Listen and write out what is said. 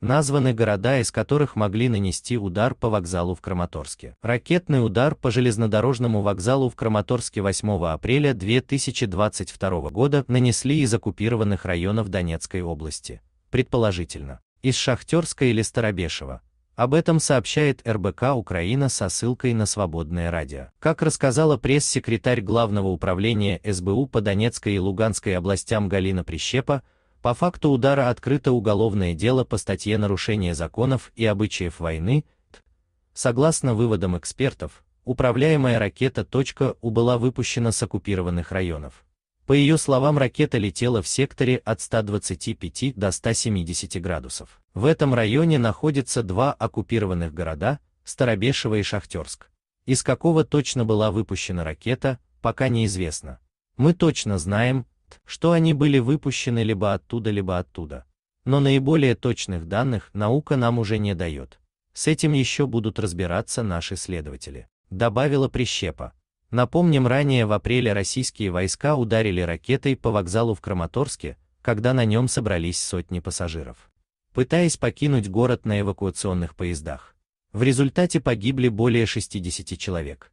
Названы города, из которых могли нанести удар по вокзалу в Краматорске. Ракетный удар по железнодорожному вокзалу в Краматорске 8 апреля 2022 года нанесли из оккупированных районов Донецкой области, предположительно, из Шахтерска или Старобешева. Об этом сообщает РБК Украина со ссылкой на свободное радио. Как рассказала пресс-секретарь Главного управления СБУ по Донецкой и Луганской областям Галина Прищепа, по факту удара открыто уголовное дело по статье нарушения законов и обычаев войны. Согласно выводам экспертов, управляемая ракета «Точка-У» была выпущена с оккупированных районов. По ее словам, ракета летела в секторе от 125 до 170 градусов. В этом районе находятся два оккупированных города, Старобешево и Шахтерск. Из какого точно была выпущена ракета, пока неизвестно. Мы точно знаем, что они были выпущены либо оттуда, либо оттуда. Но наиболее точных данных наука нам уже не дает. С этим еще будут разбираться наши следователи. Добавила Прищепа. Напомним, ранее в апреле российские войска ударили ракетой по вокзалу в Краматорске, когда на нем собрались сотни пассажиров. Пытаясь покинуть город на эвакуационных поездах. В результате погибли более 60 человек.